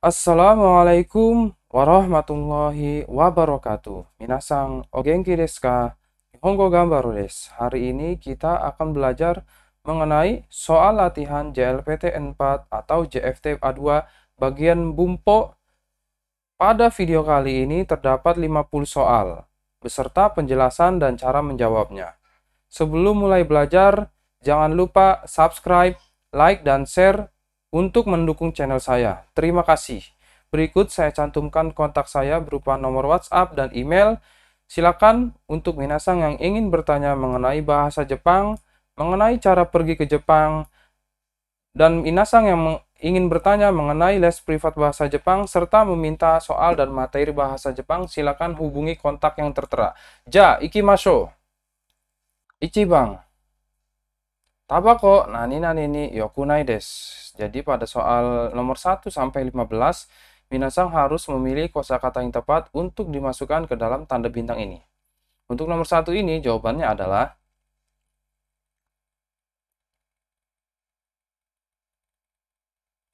Assalamualaikum warahmatullahi wabarakatuh. Minasang ogenki desu ka? Nihongo gambaru desu. Hari ini kita akan belajar mengenai soal latihan JLPT n 4 atau JFT A2 bagian Bumpo. Pada video kali ini terdapat 50 soal beserta penjelasan dan cara menjawabnya. Sebelum mulai belajar, jangan lupa subscribe, like dan share untuk mendukung channel saya. Terima kasih. Berikut saya cantumkan kontak saya berupa nomor WhatsApp dan email. Silakan untuk minasang yang ingin bertanya mengenai bahasa Jepang, mengenai cara pergi ke Jepang, dan minasang yang ingin bertanya mengenai les privat bahasa Jepang serta meminta soal dan materi bahasa Jepang, silakan hubungi kontak yang tertera. Ja, ikimasho. Ichiban. Tabako nani nani ni yokunai desu. Jadi pada soal nomor 1 sampai 15, Minasang harus memilih kosakata yang tepat untuk dimasukkan ke dalam tanda bintang ini. Untuk nomor 1 ini jawabannya adalah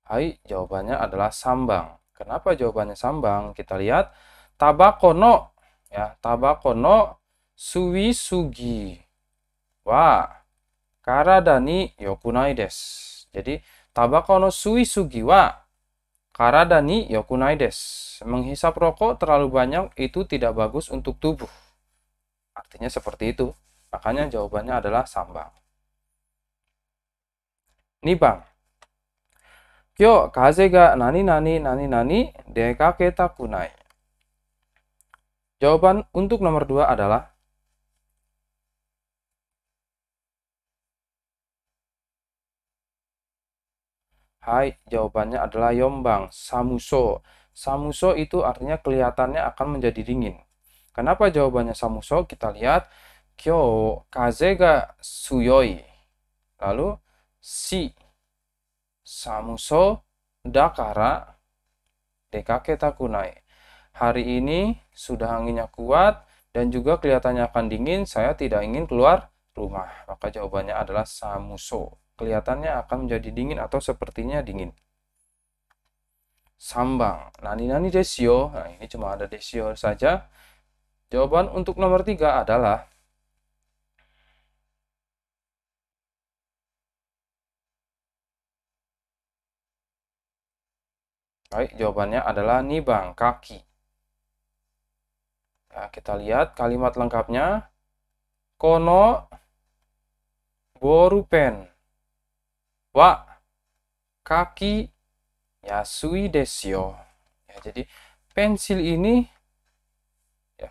Hai, jawabannya adalah sambang. Kenapa jawabannya sambang? Kita lihat tabakono ya, tabakono suwi sugi. Wah, karadani yokunai des. Jadi tabako no sui sugi wa karadani yokunai Menghisap rokok terlalu banyak itu tidak bagus untuk tubuh. Artinya seperti itu. Makanya jawabannya adalah sambang. Nibang. Kyo kaze ga nani nani nani nani dekake takunai. Jawaban untuk nomor dua adalah Hai, jawabannya adalah yombang, samuso. Samuso itu artinya kelihatannya akan menjadi dingin. Kenapa jawabannya samuso? Kita lihat kyo kaze ga suyoi. Lalu si samuso dakara dekake takunai. Hari ini sudah anginnya kuat dan juga kelihatannya akan dingin, saya tidak ingin keluar rumah. Maka jawabannya adalah samuso kelihatannya akan menjadi dingin atau sepertinya dingin. Sambang. Nani nani desio. Nah, ini cuma ada desio saja. Jawaban untuk nomor tiga adalah Baik, jawabannya adalah nibang, kaki. Ya, kita lihat kalimat lengkapnya. Kono borupen wa kaki yasui Desio Ya, jadi pensil ini ya,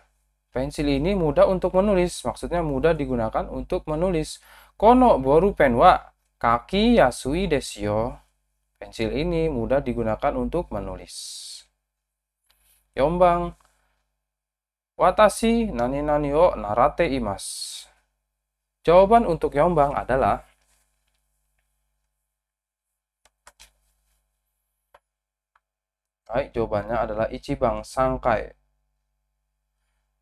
pensil ini mudah untuk menulis, maksudnya mudah digunakan untuk menulis. Kono boru pen wa kaki yasui Desio Pensil ini mudah digunakan untuk menulis. Yombang Watashi nani nani o narate imas. Jawaban untuk Yombang adalah Baik, jawabannya adalah Ichibang Sangkai.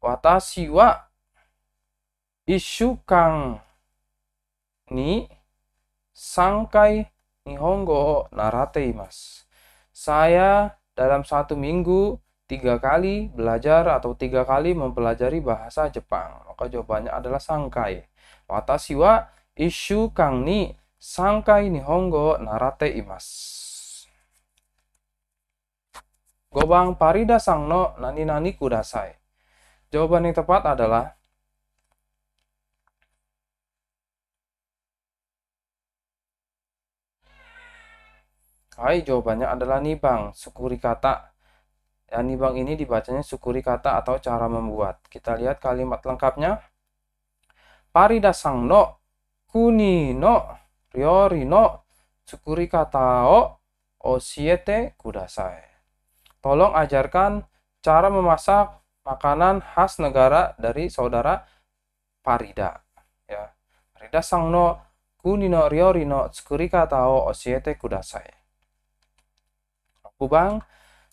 Watashi wa Ishukang ni Sangkai Nihongo narate mas. Saya dalam satu minggu tiga kali belajar atau tiga kali mempelajari bahasa Jepang. Maka jawabannya adalah Sangkai. Watashi wa Ishukang ni Sangkai Nihongo narate imas. Gobang parida sangno nani nani kudasai. Jawaban yang tepat adalah Hai, jawabannya adalah nibang, sukuri kata. Ya, nibang ini dibacanya sukuri kata atau cara membuat. Kita lihat kalimat lengkapnya. Parida sangno, kuni no, ryori no, sukuri kata o, osiete kudasai. Tolong ajarkan cara memasak makanan khas negara dari saudara Parida. Ya. Parida sang no kuni no ryori tsukuri kata o osiete kudasai. Kubang,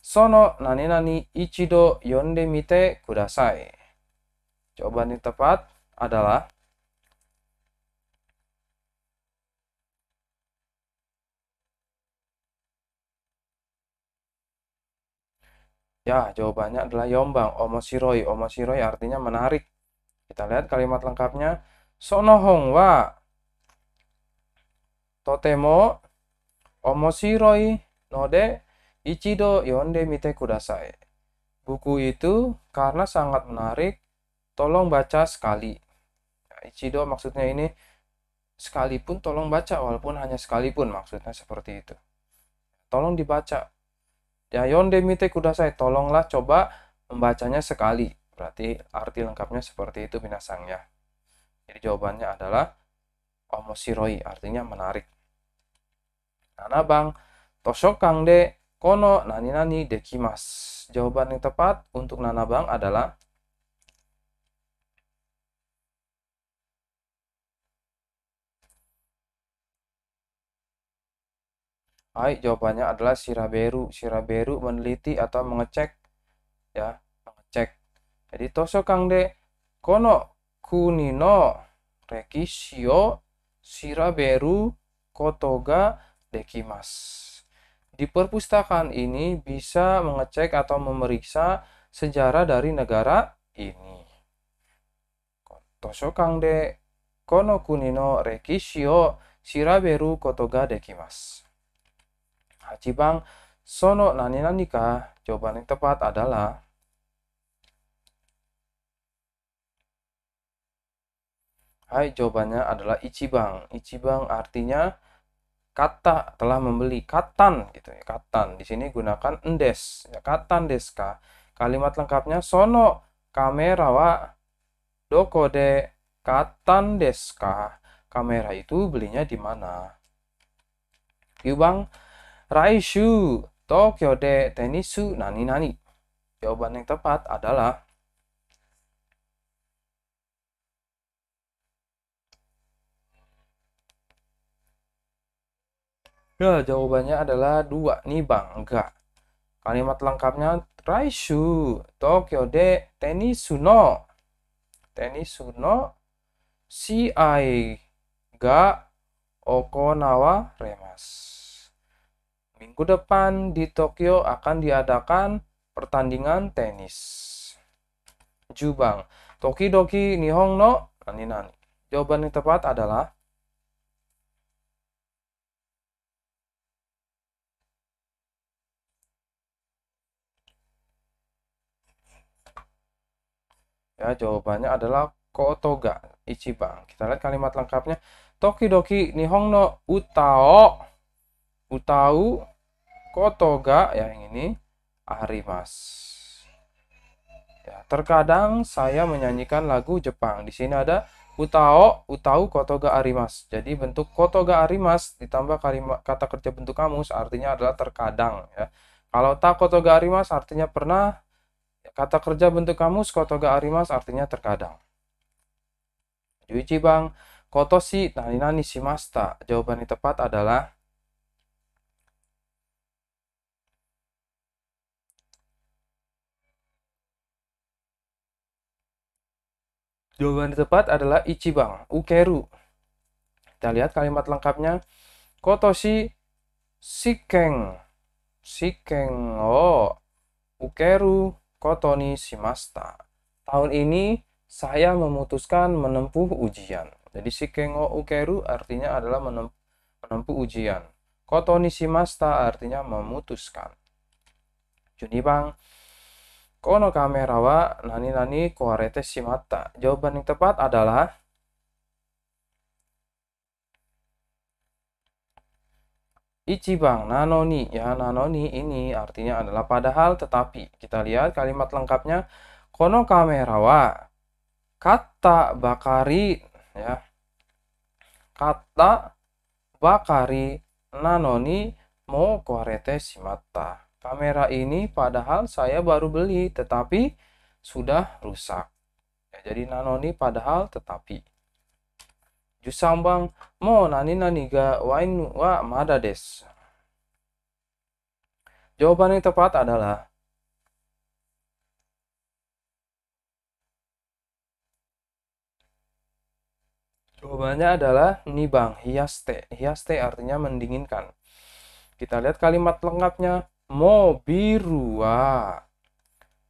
sono nani nani ichido yonde mite kudasai. Jawaban yang tepat adalah Ya, jawabannya adalah yombang, omosiroi omosiroi artinya menarik. Kita lihat kalimat lengkapnya. Sonohong wa totemo omosiroi node ichido yonde mite kudasai. Buku itu karena sangat menarik, tolong baca sekali. Ya, ichido maksudnya ini sekalipun tolong baca, walaupun hanya sekalipun maksudnya seperti itu. Tolong dibaca, Ya, Dayon demite kudasai, tolonglah coba membacanya sekali. Berarti arti lengkapnya seperti itu binasangnya. ya. Jadi jawabannya adalah omosiroi, artinya menarik. Nana bang, toshokang de kono nani nani dekimas. Jawaban yang tepat untuk Nana bang adalah Hai, jawabannya adalah siraberu. Siraberu meneliti atau mengecek ya, mengecek. Jadi Tosho Kangde Kono kunino no Reki Shio Kotoga Dekimas. Di perpustakaan ini bisa mengecek atau memeriksa sejarah dari negara ini. Tosho De Kono kunino no Reki Kotoga Dekimas haji bang? Sono nani nani kah? Jawaban yang tepat adalah Hai, jawabannya adalah ichibang. Ichibang artinya kata telah membeli katan gitu ya katan di sini gunakan endes ya katan deska kalimat lengkapnya sono kamera wa de katan deska kamera itu belinya di mana yubang Raishu Tokyo de Tenisu Nani Nani. Jawaban yang tepat adalah Ya, jawabannya adalah dua nih bang, enggak. Kalimat lengkapnya Raishu Tokyo de Tenisu no Tenisu no Si ai ga Okonawa remas. Minggu depan di Tokyo akan diadakan pertandingan tenis. Jubang. Tokidoki Nihong no nani nani. Jawaban yang tepat adalah Ya, jawabannya adalah Kotoga Ichiban. Kita lihat kalimat lengkapnya. Tokidoki Nihong no utao utau kotoga ya yang ini arimas. Ya, terkadang saya menyanyikan lagu Jepang. Di sini ada utao, utau kotoga arimas. Jadi bentuk kotoga arimas ditambah kalimat kata kerja bentuk kamus artinya adalah terkadang ya. Kalau tak kotoga arimas artinya pernah. Kata kerja bentuk kamus kotoga arimas artinya terkadang. Yuichi bang, kotosi nani nani shimasta. Jawaban yang tepat adalah Jawaban tepat adalah Ichibang, Ukeru. Kita lihat kalimat lengkapnya. Kotoshi Shikeng. sikeng o oh. Ukeru Kotoni Shimasta. Tahun ini saya memutuskan menempuh ujian. Jadi Shikeng o oh, Ukeru artinya adalah menempuh ujian. Kotoni Shimasta artinya memutuskan. Junibang Kono kamera wa nani nani kuarete shimatta. Jawaban yang tepat adalah Ichibang nanoni ya nanoni ini artinya adalah padahal tetapi kita lihat kalimat lengkapnya kono kamera wa kata bakari ya kata bakari nanoni mo kuarete shimatta Kamera ini padahal saya baru beli tetapi sudah rusak. Ya, jadi ini padahal tetapi. Jusambang mo nani nani ga wain wa mada des. Jawaban yang tepat adalah Jawabannya adalah nibang, hiaste. Hiaste artinya mendinginkan. Kita lihat kalimat lengkapnya biru もビルは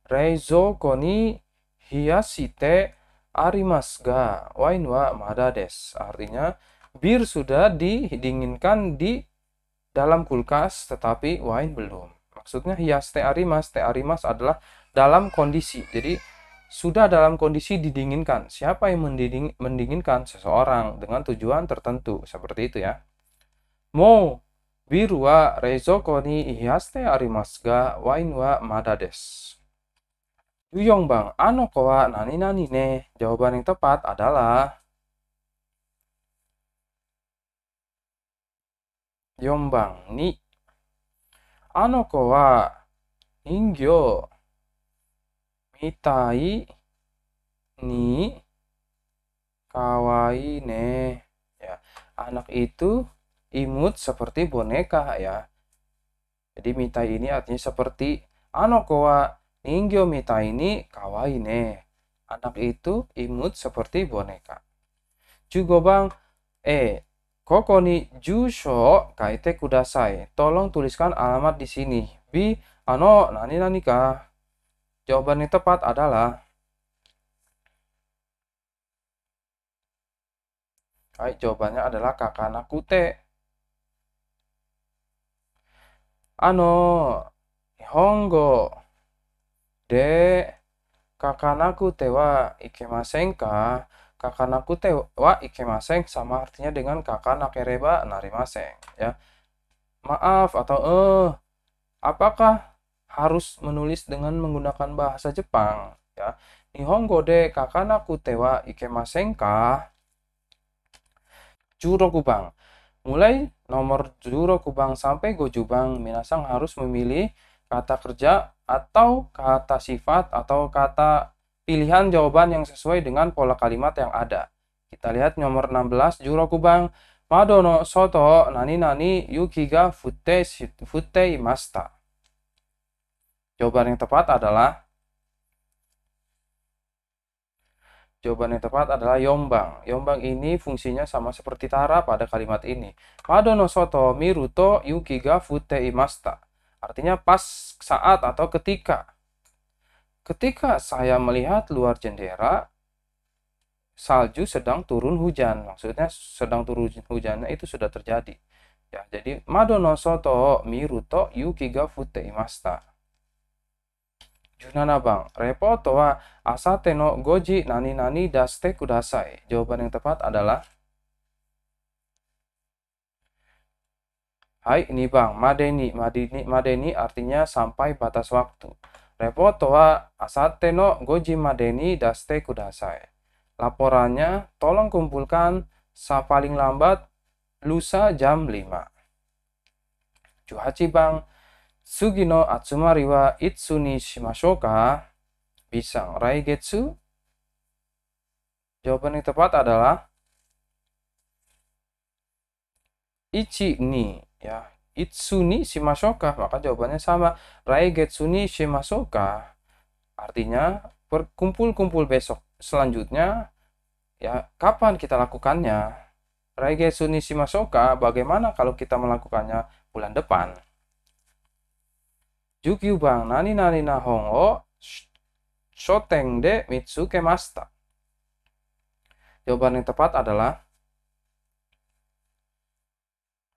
冷蔵庫に hiasi teh arimas ga wine wa madades artinya bir sudah didinginkan di dalam kulkas tetapi wine belum maksudnya hias teh arimas teh arimas adalah dalam kondisi jadi sudah dalam kondisi didinginkan siapa yang mendingin, mendinginkan seseorang dengan tujuan tertentu seperti itu ya mo ihaste madades. Biru wa wa ga ビルは冷蔵庫に冷やしてありますが、ワインはまだです。Yuyong Bang, ano ko wa nani nani ne? Jawaban yang tepat adalah Yombang ni. Ano ko wa mitai ni kawaii ne. Ya, anak itu imut seperti boneka ya. Jadi mitai ini artinya seperti anoko wa ningyo mitai ini kawaii ne. Anak itu imut seperti boneka. Juga bang, eh, koko ni jusho kaite kudasai. Tolong tuliskan alamat di sini. b ano nani nani ka? Jawaban yang tepat adalah Hai, jawabannya adalah kakana kute. ano hongo, de kakanaku tewa ikemasen kakanaku tewa ikemaseng, sama artinya dengan kakanak ereba narimaseng, ya maaf atau eh apakah harus menulis dengan menggunakan bahasa Jepang ya Nihongo de kakanaku tewa ikemasen juro kubang. mulai Nomor Juro Kubang sampai gojubang, minasang harus memilih kata kerja atau kata sifat atau kata pilihan jawaban yang sesuai dengan pola kalimat yang ada. Kita lihat nomor 16 Juro Kubang Madono soto nani nani Yukiga ga futte futte imasta. Jawaban yang tepat adalah Jawaban yang tepat adalah yombang. Yombang ini fungsinya sama seperti tara pada kalimat ini. Madono soto miruto yukiga ga fute imasta. Artinya pas saat atau ketika. Ketika saya melihat luar jendela, salju sedang turun hujan. Maksudnya sedang turun hujannya itu sudah terjadi. Ya, jadi madono soto miruto yukiga ga fute imasta asate no goji 17番レポートは朝ての kudasai. Jawaban yang tepat adalah Hai, ini bang, madeni, madeni, madeni artinya sampai batas waktu. Repoto wa asate no goji madeni daste kudasai. Laporannya, tolong kumpulkan sa paling lambat lusa jam 5. Cuhaci bang, Sugino atsumari wa itsu ni shimashou ka? Bisa, raigetsu? Jawaban yang tepat adalah ichi ni ya. Itsu ni shimashou ka? Maka jawabannya sama. Raigetsu ni shimashou ka? Artinya berkumpul-kumpul besok. Selanjutnya ya kapan kita lakukannya? Raigetsu ni shimashou ka? Bagaimana kalau kita melakukannya bulan depan? bang, nani nani shoteng de 19 Jawaban yang tepat adalah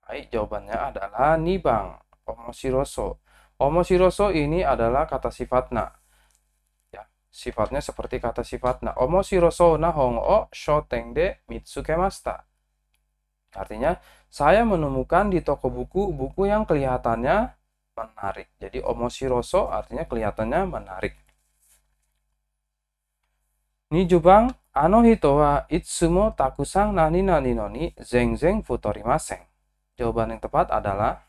Baik, jawabannya adalah nibang, omoshiroso. Omoshiroso ini adalah kata sifatna. Ya, sifatnya seperti kata sifatna. Omoshiroso na o shoteng de masta. Artinya, saya menemukan di toko buku buku yang kelihatannya menarik. Jadi omoshiroso artinya kelihatannya menarik. jubang ano hito wa itsumo takusang nani nani noni zeng zeng futorimasen. Jawaban yang tepat adalah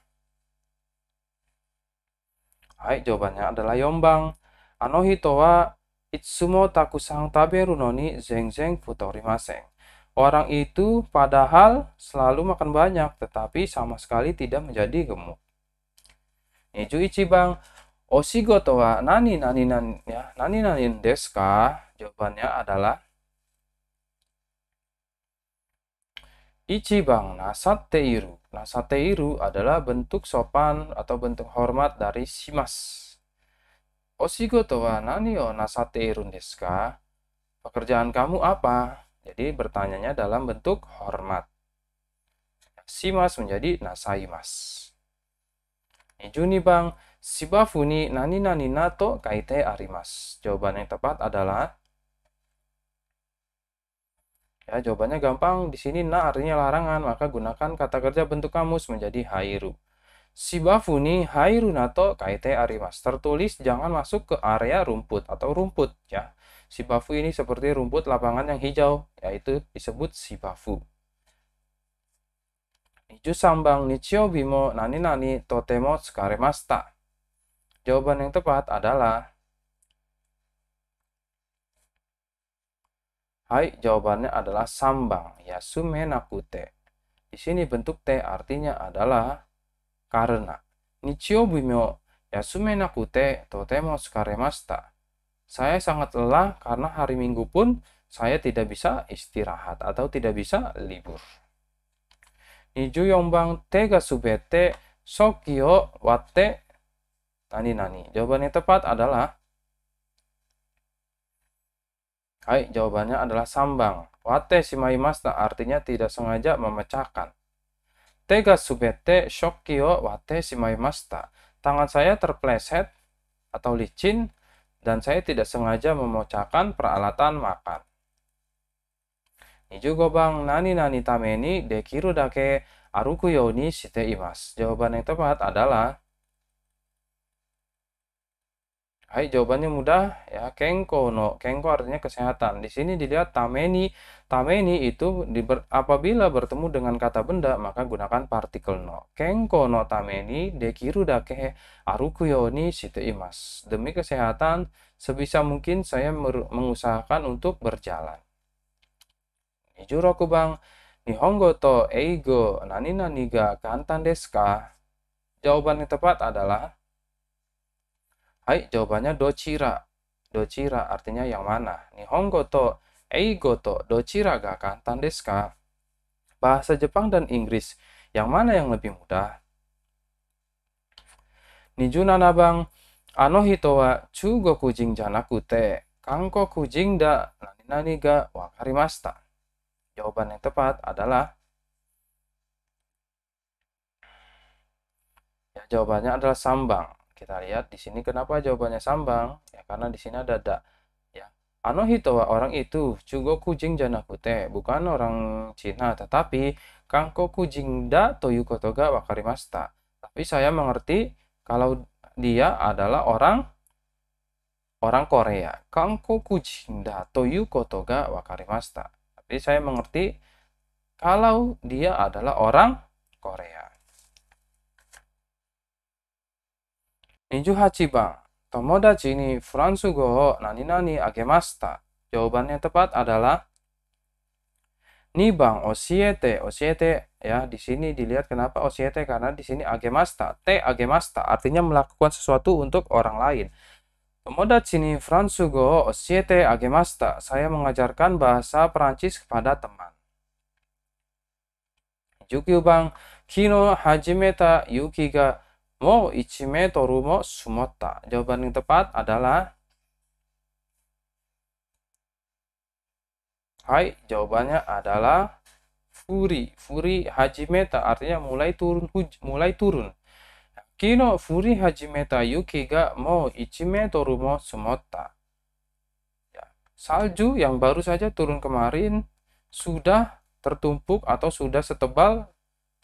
Hai, jawabannya adalah yombang. Ano hito wa itsumo takusang taberu noni zeng zeng futorimasen. Orang itu padahal selalu makan banyak tetapi sama sekali tidak menjadi gemuk nani nani nani nani 番お仕事は何々なんや何々ですか Jawabannya adalah 1 Nasateiru adalah bentuk sopan atau bentuk hormat dari shimas. ka Pekerjaan kamu apa? Jadi bertanyanya dalam bentuk hormat. Simas menjadi nasaimas. Juni bang, shibafu ni nani nani nato kaite arimas. Jawaban yang tepat adalah Ya, jawabannya gampang. Di sini na artinya larangan, maka gunakan kata kerja bentuk kamus menjadi hairu. Shibafu ni hairu nato kaite arimas. Tertulis jangan masuk ke area rumput atau rumput ya. Sibafu ini seperti rumput lapangan yang hijau, yaitu disebut sibafu. Jusambang nichio bimo nani nani totemo tsukaremashita. Jawaban yang tepat adalah Hai, jawabannya adalah sambang, ya nakute. Di sini bentuk te artinya adalah karena. Nichio bimo ya nakute totemo tsukaremashita. Saya sangat lelah karena hari Minggu pun saya tidak bisa istirahat atau tidak bisa libur. Iju yombang 24 nani. Jawaban yang tepat adalah Hai, jawabannya adalah sambang. Wate simai masta artinya tidak sengaja memecahkan. Tega subete shokio wate simai masta Tangan saya terpleset atau licin dan saya tidak sengaja memecahkan peralatan makan. Oh. Juga bang nani Nani tameni dekiru dake aruku yo ni shite imas. Jawaban yang tepat adalah Hai, jawabannya mudah ya. kengko no, kengko artinya kesehatan. Di sini dilihat tameni. Tameni itu diber, apabila bertemu dengan kata benda maka gunakan partikel no. kengko no tameni dekiru dake aruku yoni ni shite imas. Demi kesehatan sebisa mungkin saya mengusahakan untuk berjalan. 26番、日本語と英語、何々が簡単ですか? Jawaban yang tepat adalah Hai, jawabannya dochira. Dochira artinya yang mana? Nihongo to eigo to dochira ga kantan desu ka? Bahasa Jepang dan Inggris, yang mana yang lebih mudah? Nijunana bang, ano hito wa chugoku jin janakute, kangko kujing da nani nani ga wakarimasta. Jawaban yang tepat adalah ya, jawabannya adalah sambang. Kita lihat di sini kenapa jawabannya sambang? Ya karena di sini ada da. Ya. wa orang itu, kucing jana kute, bukan orang Cina, tetapi Kangko Kujing da Toyu Kotoga Wakarimasta. Tapi saya mengerti kalau dia adalah orang orang Korea. Kangko Kujing da Toyu Kotoga Wakarimasta jadi saya mengerti kalau dia adalah orang Korea. Nijuhachiban. Tomodachi ni Fransugo nani nani agemasta. Jawaban yang tepat adalah Nibang osiete, osiete ya di sini dilihat kenapa osiete karena di sini agemasta, te agemasta artinya melakukan sesuatu untuk orang lain. Tomodachi ni Fransugo osiete agemasta. Saya mengajarkan bahasa Perancis kepada teman. Jukyubang kino hajimeta yuki ga mo ichime metoru mo sumotta. Jawaban yang tepat adalah Hai, jawabannya adalah Furi. Furi hajimeta artinya mulai turun mulai turun. Kino furi 昨日降り始めた雪がもう sumota. Ya, salju yang baru saja turun kemarin sudah tertumpuk atau sudah setebal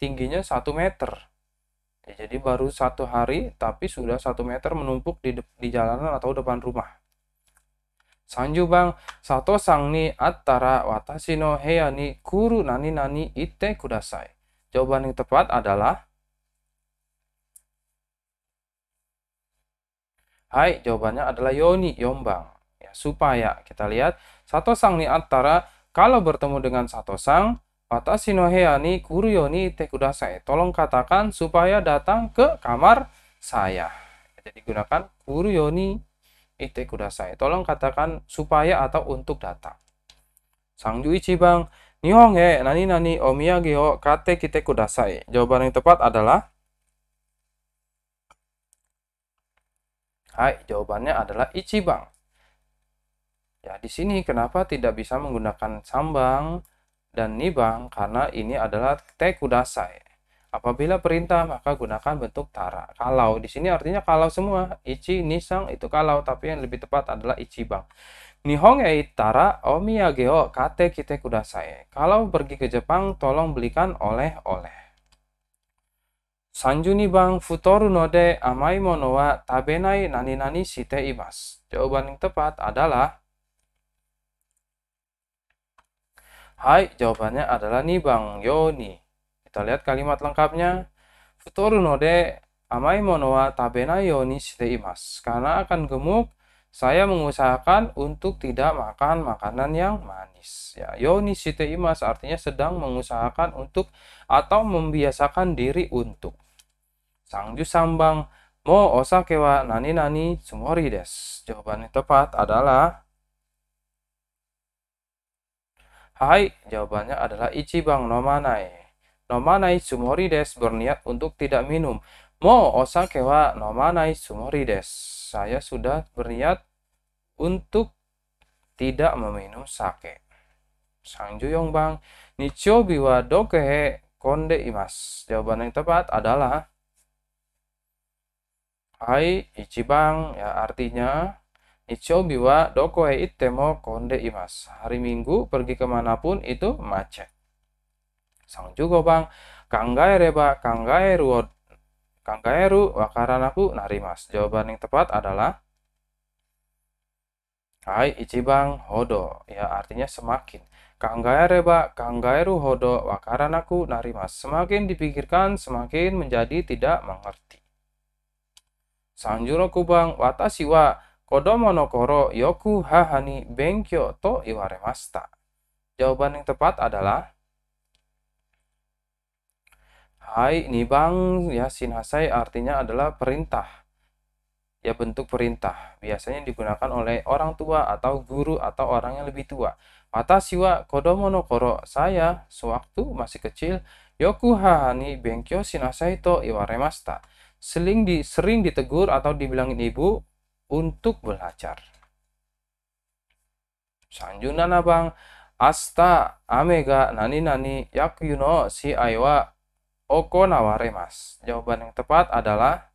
tingginya 1 meter. Ya, jadi baru satu hari tapi sudah 1 meter menumpuk di, di jalanan atau depan rumah. Sanju bang, sato sang ni watasino watashi no heya ni kuru nani nani ite kudasai. Jawaban yang tepat adalah Hai, jawabannya adalah yoni, yombang. Ya, supaya kita lihat satu sang ni antara kalau bertemu dengan Sang, watashi no kuru Yoni te kudasai. Tolong katakan supaya datang ke kamar saya. Jadi gunakan kuru Yoni ite kudasai. Tolong katakan supaya atau untuk datang. Sang Juichi Bang, Nihong he nani nani omiyage o kate kite kudasai. Jawaban yang tepat adalah Hai, jawabannya adalah Ichibang. Ya, di sini kenapa tidak bisa menggunakan sambang dan nibang? Karena ini adalah tekudasai. Apabila perintah, maka gunakan bentuk tara. Kalau di sini artinya kalau semua, ichi, nisang itu kalau, tapi yang lebih tepat adalah ichibang. Nihong e tara omiyageo kate kite kudasai. Kalau pergi ke Jepang, tolong belikan oleh-oleh. 32 bang no amai mono wa tabenai nani nani shite imas. Jawaban yang tepat adalah Hai, jawabannya adalah nih Bang Yoni. Kita lihat kalimat lengkapnya. Futoru no de amai mono wa tabenai yoni shite imasu. Karena akan gemuk, saya mengusahakan untuk tidak makan makanan yang manis. Ya, yoni shite imas artinya sedang mengusahakan untuk atau membiasakan diri untuk. Sangju sambang mo osake wa nani nani sumori des. Jawaban yang tepat adalah Hai, jawabannya adalah ichibang Bang Nomanai No sumori des berniat untuk tidak minum. Mo kewa wa nomanai sumori des. Saya sudah berniat untuk tidak meminum sake. Sangju Juyong Bang, Nicho biwa doke konde imas. Jawaban yang tepat adalah Hai bang, ya artinya Nicho biwa doko itemo konde imas. Hari Minggu pergi kemanapun itu macet. Sang juga bang, kanggai reba, kanggai ruod Kangkairu wakaranaku narimas. Jawaban yang tepat adalah Hai ichibang hodo. Ya artinya semakin. Kangaereba Kangkairu hodo wakaranaku narimas. Semakin dipikirkan, semakin menjadi tidak mengerti. Sanjuro kubang watashi wa kodomo no koro yoku hahani benkyo to iwaremasta. Jawaban yang tepat adalah Hai nibang ya sinhasai artinya adalah perintah. Ya bentuk perintah biasanya digunakan oleh orang tua atau guru atau orang yang lebih tua. Mata siwa kodomo no koro saya sewaktu masih kecil yoku hahani benkyo sinhasai to iwaremasta. Seling di, sering ditegur atau dibilangin ibu untuk belajar. Sanjunan abang asta amega nani nani yakuno si aiwa Okonaware mas. Jawaban yang tepat adalah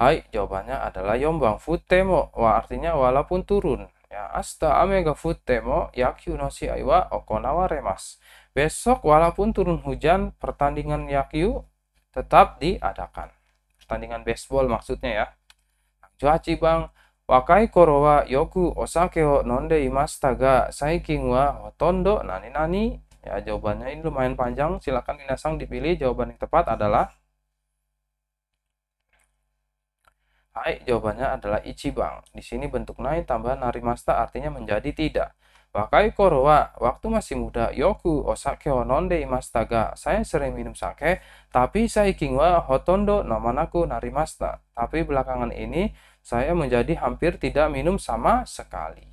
Hai, jawabannya adalah yombang futemo Wah artinya walaupun turun. Ya, asta amega futemo yakyu no si aiwa okonaware mas. Besok walaupun turun hujan, pertandingan yakyu tetap diadakan. Pertandingan baseball maksudnya ya. Cuaci bang, wakai korowa yoku osake wo nonde imasta ga saiking wa tondo nani nani Ya, jawabannya ini lumayan panjang. Silakan Inasang dipilih jawaban yang tepat adalah Hai, jawabannya adalah Ichibang. Di sini bentuk tambahan tambah narimasta artinya menjadi tidak. Wakai korowa, waktu masih muda, yoku osake o nonde imasta ga. Saya sering minum sake, tapi saya kingwa hotondo nari narimasta. Tapi belakangan ini, saya menjadi hampir tidak minum sama sekali.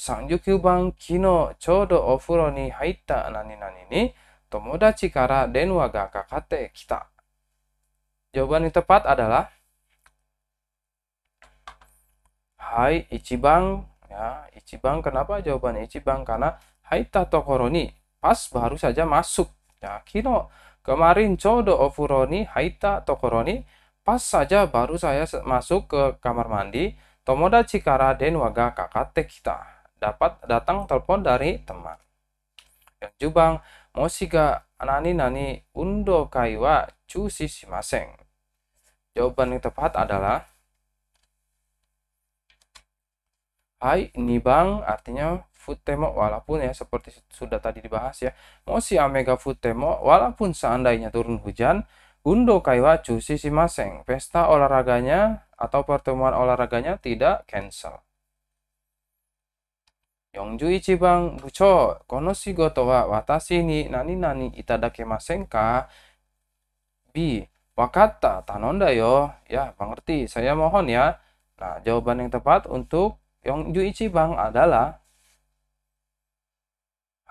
39番昨日ちょうどお風呂に入った何々に友達から電話がかかってきた。Jawaban yang tepat adalah Hai Ichibang ya Ichibang kenapa jawaban Ichibang karena Haita Tokoroni pas baru saja masuk ya Kino kemarin Codo Ofuroni Haita Tokoroni pas saja baru saya masuk ke kamar mandi Tomodachi kara den waga kakate kita dapat datang telepon dari teman. Yang jubang, moshi ga anani nani undo kaiwa cuci maseng? Jawaban yang tepat adalah Hai ini bang, artinya futemo walaupun ya seperti sudah tadi dibahas ya. Mosi amega futemo walaupun seandainya turun hujan, undo kaiwa cuci maseng, Pesta olahraganya atau pertemuan olahraganya tidak cancel buco, nani nani itadakemasen masengka B. Wakata, tanonda yo Ya, mengerti. Saya mohon ya. Nah, jawaban yang tepat untuk Yongju Bang adalah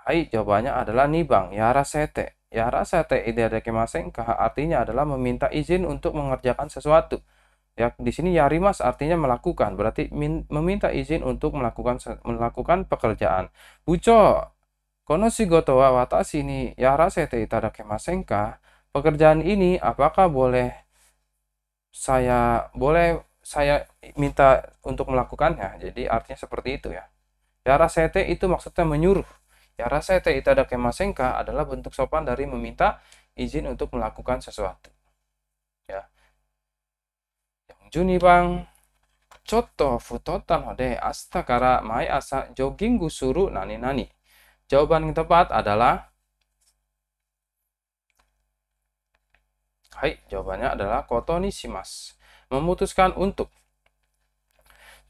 Hai, jawabannya adalah nih Bang, Yara Sete. Yara Sete itadakemasen ka artinya adalah meminta izin untuk mengerjakan sesuatu ya di sini yarimas artinya melakukan berarti min, meminta izin untuk melakukan melakukan pekerjaan buco konosigoto wa watashi ni yarasete itadakemasenka pekerjaan ini apakah boleh saya boleh saya minta untuk melakukannya jadi artinya seperti itu ya yarasete itu maksudnya menyuruh yarasete itadakemasenka adalah bentuk sopan dari meminta izin untuk melakukan sesuatu nani. Jawaban yang tepat adalah Hai, jawabannya adalah Kotoni ni shimas. Memutuskan untuk.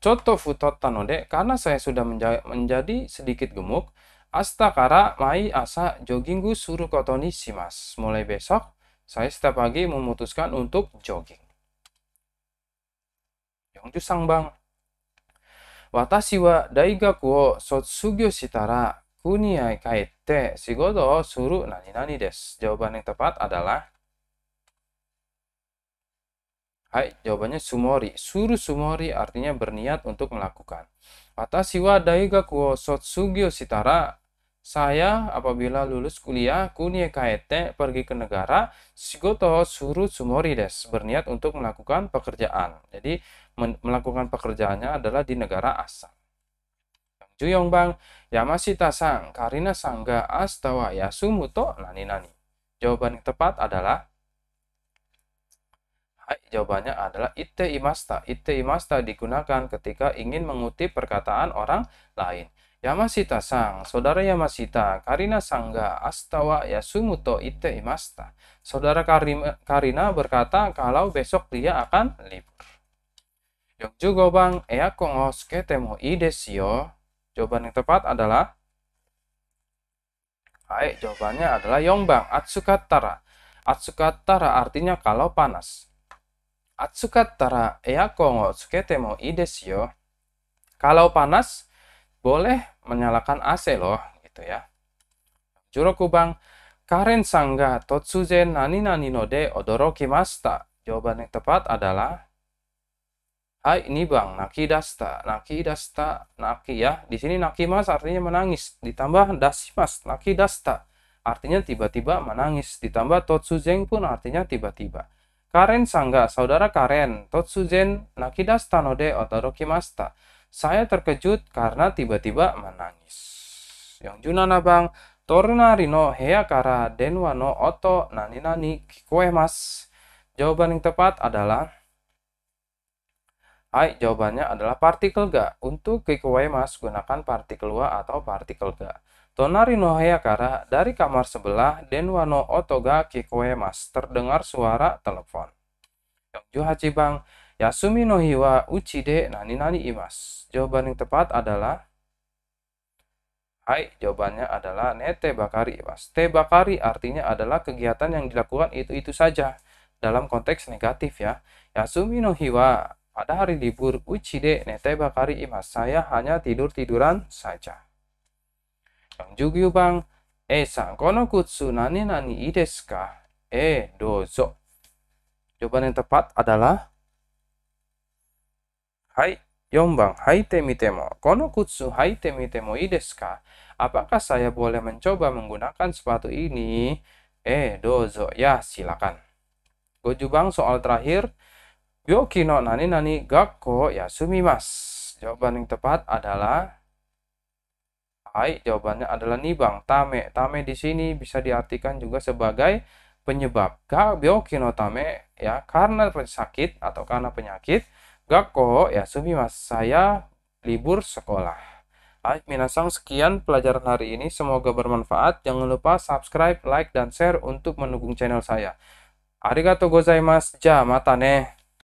Coto futotan tanode, karena saya sudah menja menjadi sedikit gemuk, astakara mai asa jogginggu suru kotoni ni shimas. Mulai besok, saya setiap pagi memutuskan untuk jogging yang ju bang. Watashi wa daigaku o sotsugyo shitara kuni ai suru nani nani desu. Jawaban yang tepat adalah Hai, jawabannya sumori. Suru sumori artinya berniat untuk melakukan. Watashi wa daigaku wo sotsugyo shitara saya apabila lulus kuliah kunie kaete pergi ke negara shigoto suru sumori des berniat untuk melakukan pekerjaan. Jadi melakukan pekerjaannya adalah di negara asal. bang, Yamashita sang, karina sangga astawa yasumuto nani nani. Jawaban yang tepat adalah Hai, jawabannya adalah ite imasta. Ite imasta digunakan ketika ingin mengutip perkataan orang lain. Yamashita sang, saudara Yamashita, Karina sangga, astawa yasumuto ite imasta. Saudara Karina berkata kalau besok dia akan libur. Yang eakon bang, tsukete eh, ya, mo ii iya, desu yo. Jawaban yang tepat adalah Hai, jawabannya adalah Yongbang, Atsukatara. Atsukatara artinya kalau panas. Atsukatara eh, ya kongos tsukete mo iya, Kalau panas, boleh menyalakan AC loh, gitu ya. bang, Karen Sangga Totsuzen Nani Nani node de Odorokimasta. Jawaban yang tepat adalah Hai ini bang, naki dasta, naki dasta, naki ya. Di sini naki mas artinya menangis. Ditambah dasi mas, naki dasta. Artinya tiba-tiba menangis. Ditambah totsuzen pun artinya tiba-tiba. Karen sangga, saudara Karen, totsuzen naki dasta no de otorokimasta. Saya terkejut karena tiba-tiba menangis. Yang junana bang, torunari no hea kara denwa no oto nani nani kikoe mas. Jawaban yang tepat adalah hai jawabannya adalah partikel ga. Untuk giveaway mas gunakan partikel wa atau partikel ga. Tonari no kara dari kamar sebelah denwa no otoga kikoe mas terdengar suara telepon. Yongju Hachibang, Yasumi no hiwa de nani nani imas. Jawaban yang tepat adalah Hai, jawabannya adalah nete bakari imas. Te bakari artinya adalah kegiatan yang dilakukan itu-itu saja dalam konteks negatif ya. Yasumi no hiwa pada hari libur Uchide Nete Bakari Ima, saya hanya tidur-tiduran saja. Yang Jugyu Bang, E eh, kono kutsu nani nani ideska, eh, dozo. Jawaban yang tepat adalah Hai, Yombang, hai temitemo. Kono kutsu hai temi temo ideska. Apakah saya boleh mencoba menggunakan sepatu ini? eh, dozo, ya silakan. Gojubang soal terakhir, Yoki no nani nani gakko yasumimas. Jawaban yang tepat adalah Hai, jawabannya adalah nibang, tame. Tame di sini bisa diartikan juga sebagai penyebab. Ga byoki tame ya karena sakit atau karena penyakit. Gakko ya sumimas, saya libur sekolah. Hai, minasang sekian pelajaran hari ini. Semoga bermanfaat. Jangan lupa subscribe, like, dan share untuk mendukung channel saya. Arigato gozaimasu. Ja, mata ne.